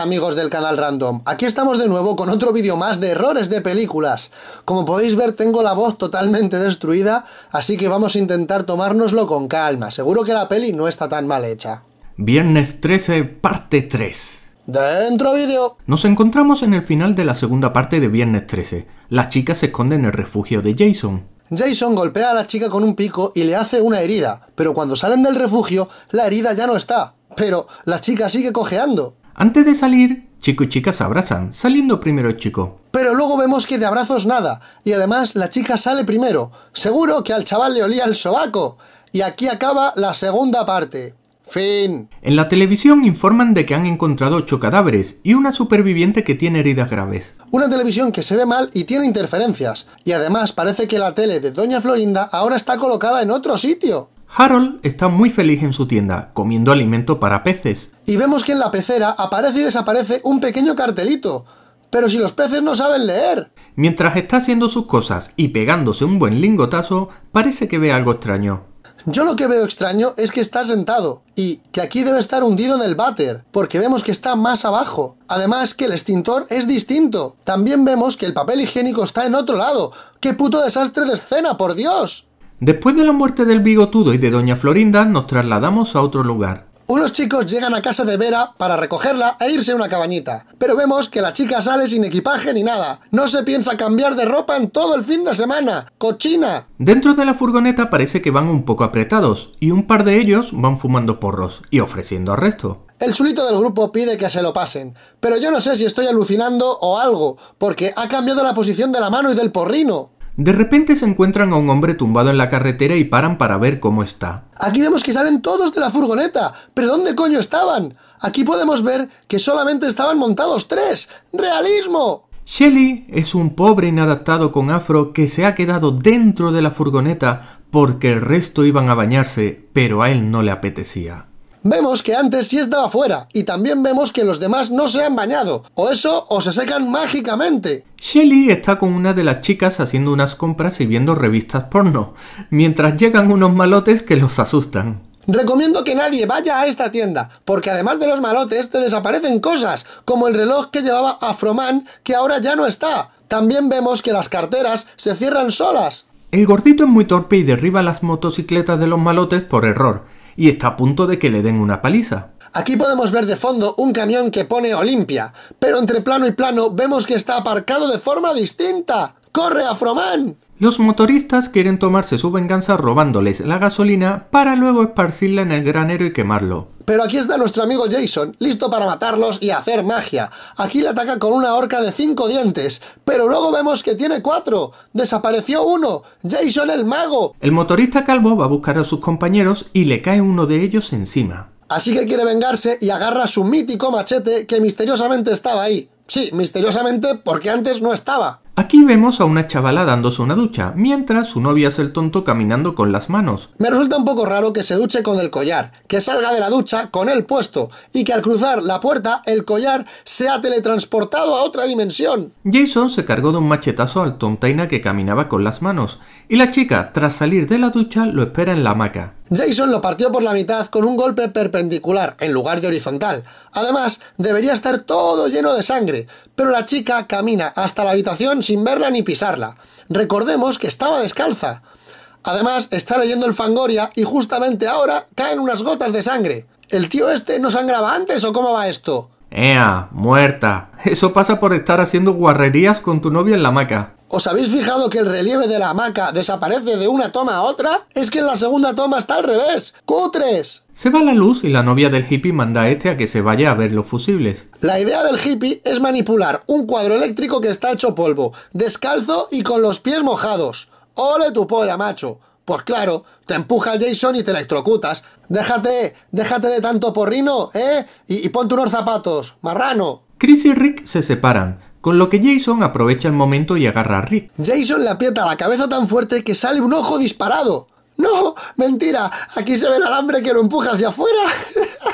amigos del canal Random, aquí estamos de nuevo con otro vídeo más de errores de películas. Como podéis ver tengo la voz totalmente destruida, así que vamos a intentar tomárnoslo con calma. Seguro que la peli no está tan mal hecha. Viernes 13, parte 3. Dentro vídeo. Nos encontramos en el final de la segunda parte de Viernes 13. Las chicas se esconden en el refugio de Jason. Jason golpea a la chica con un pico y le hace una herida, pero cuando salen del refugio, la herida ya no está. Pero la chica sigue cojeando. Antes de salir, chico y chica se abrazan, saliendo primero el chico. Pero luego vemos que de abrazos nada, y además la chica sale primero. Seguro que al chaval le olía el sobaco. Y aquí acaba la segunda parte. Fin. En la televisión informan de que han encontrado ocho cadáveres y una superviviente que tiene heridas graves. Una televisión que se ve mal y tiene interferencias. Y además parece que la tele de Doña Florinda ahora está colocada en otro sitio. Harold está muy feliz en su tienda, comiendo alimento para peces. Y vemos que en la pecera aparece y desaparece un pequeño cartelito. Pero si los peces no saben leer. Mientras está haciendo sus cosas y pegándose un buen lingotazo, parece que ve algo extraño. Yo lo que veo extraño es que está sentado y que aquí debe estar hundido en el váter, porque vemos que está más abajo. Además que el extintor es distinto. También vemos que el papel higiénico está en otro lado. ¡Qué puto desastre de escena, por Dios! Después de la muerte del bigotudo y de doña Florinda, nos trasladamos a otro lugar. Unos chicos llegan a casa de Vera para recogerla e irse a una cabañita, pero vemos que la chica sale sin equipaje ni nada. No se piensa cambiar de ropa en todo el fin de semana. ¡Cochina! Dentro de la furgoneta parece que van un poco apretados, y un par de ellos van fumando porros y ofreciendo arresto. El chulito del grupo pide que se lo pasen, pero yo no sé si estoy alucinando o algo, porque ha cambiado la posición de la mano y del porrino. De repente se encuentran a un hombre tumbado en la carretera y paran para ver cómo está. Aquí vemos que salen todos de la furgoneta. ¿Pero dónde coño estaban? Aquí podemos ver que solamente estaban montados tres. ¡Realismo! Shelly es un pobre inadaptado con afro que se ha quedado dentro de la furgoneta porque el resto iban a bañarse, pero a él no le apetecía. Vemos que antes sí estaba fuera, y también vemos que los demás no se han bañado, o eso o se secan mágicamente. Shelly está con una de las chicas haciendo unas compras y viendo revistas porno, mientras llegan unos malotes que los asustan. Recomiendo que nadie vaya a esta tienda, porque además de los malotes te desaparecen cosas, como el reloj que llevaba Afroman, que ahora ya no está. También vemos que las carteras se cierran solas. El gordito es muy torpe y derriba las motocicletas de los malotes por error y está a punto de que le den una paliza. Aquí podemos ver de fondo un camión que pone Olimpia, pero entre plano y plano vemos que está aparcado de forma distinta. ¡Corre, Fromán! Los motoristas quieren tomarse su venganza robándoles la gasolina para luego esparcirla en el granero y quemarlo. Pero aquí está nuestro amigo Jason, listo para matarlos y hacer magia. Aquí le ataca con una horca de cinco dientes, pero luego vemos que tiene cuatro. Desapareció uno. Jason el mago. El motorista calvo va a buscar a sus compañeros y le cae uno de ellos encima. Así que quiere vengarse y agarra su mítico machete que misteriosamente estaba ahí. Sí, misteriosamente porque antes no estaba. Aquí vemos a una chavala dándose una ducha, mientras su novia hace el tonto caminando con las manos. Me resulta un poco raro que se duche con el collar, que salga de la ducha con el puesto, y que al cruzar la puerta el collar sea teletransportado a otra dimensión. Jason se cargó de un machetazo al tontaina que caminaba con las manos, y la chica, tras salir de la ducha, lo espera en la hamaca. Jason lo partió por la mitad con un golpe perpendicular, en lugar de horizontal. Además, debería estar todo lleno de sangre, pero la chica camina hasta la habitación sin verla ni pisarla. Recordemos que estaba descalza. Además, está leyendo el Fangoria y justamente ahora caen unas gotas de sangre. ¿El tío este no sangraba antes o cómo va esto? ¡Ea! Muerta. Eso pasa por estar haciendo guarrerías con tu novia en la hamaca. ¿Os habéis fijado que el relieve de la hamaca desaparece de una toma a otra? Es que en la segunda toma está al revés. ¡Cutres! Se va la luz y la novia del hippie manda a este a que se vaya a ver los fusibles. La idea del hippie es manipular un cuadro eléctrico que está hecho polvo, descalzo y con los pies mojados. ¡Ole tu polla, macho! Pues claro, te empuja Jason y te electrocutas. Déjate, déjate de tanto porrino, ¿eh? Y, y ponte unos zapatos, marrano. Chris y Rick se separan, con lo que Jason aprovecha el momento y agarra a Rick. Jason le aprieta la cabeza tan fuerte que sale un ojo disparado. ¡No! ¡Mentira! Aquí se ve el alambre que lo empuja hacia afuera.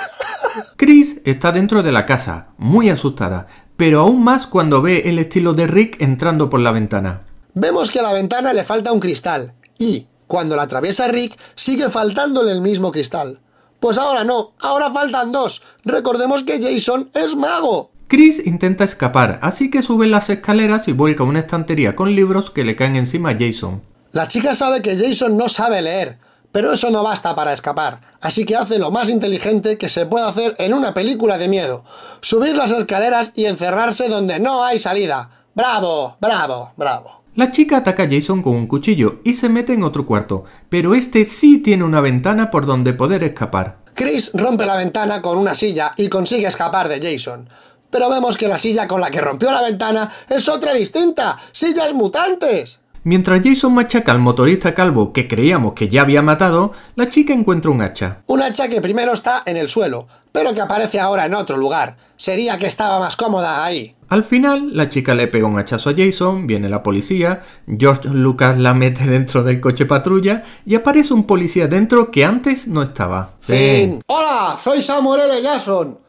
Chris está dentro de la casa, muy asustada, pero aún más cuando ve el estilo de Rick entrando por la ventana. Vemos que a la ventana le falta un cristal y, cuando la atraviesa Rick, sigue faltándole el mismo cristal. Pues ahora no, ahora faltan dos. Recordemos que Jason es mago. Chris intenta escapar, así que sube las escaleras y vuelca una estantería con libros que le caen encima a Jason. La chica sabe que Jason no sabe leer, pero eso no basta para escapar, así que hace lo más inteligente que se puede hacer en una película de miedo, subir las escaleras y encerrarse donde no hay salida. ¡Bravo, bravo, bravo! La chica ataca a Jason con un cuchillo y se mete en otro cuarto, pero este sí tiene una ventana por donde poder escapar. Chris rompe la ventana con una silla y consigue escapar de Jason. Pero vemos que la silla con la que rompió la ventana es otra distinta, sillas mutantes. Mientras Jason machaca al motorista calvo que creíamos que ya había matado, la chica encuentra un hacha. Un hacha que primero está en el suelo, pero que aparece ahora en otro lugar. Sería que estaba más cómoda ahí. Al final, la chica le pega un hachazo a Jason, viene la policía, George Lucas la mete dentro del coche patrulla y aparece un policía dentro que antes no estaba. Fin. Hola, soy Samuel L. Jason.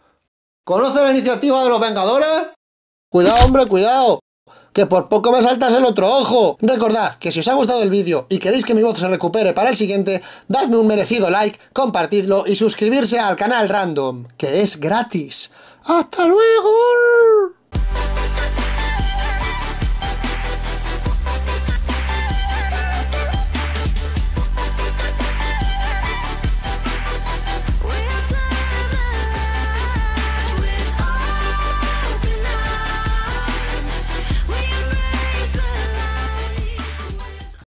¿Conoce la iniciativa de los Vengadores? Cuidado, hombre, cuidado. Que por poco me saltas el otro ojo. Recordad que si os ha gustado el vídeo y queréis que mi voz se recupere para el siguiente, dadme un merecido like, compartidlo y suscribirse al canal random, que es gratis. ¡Hasta luego!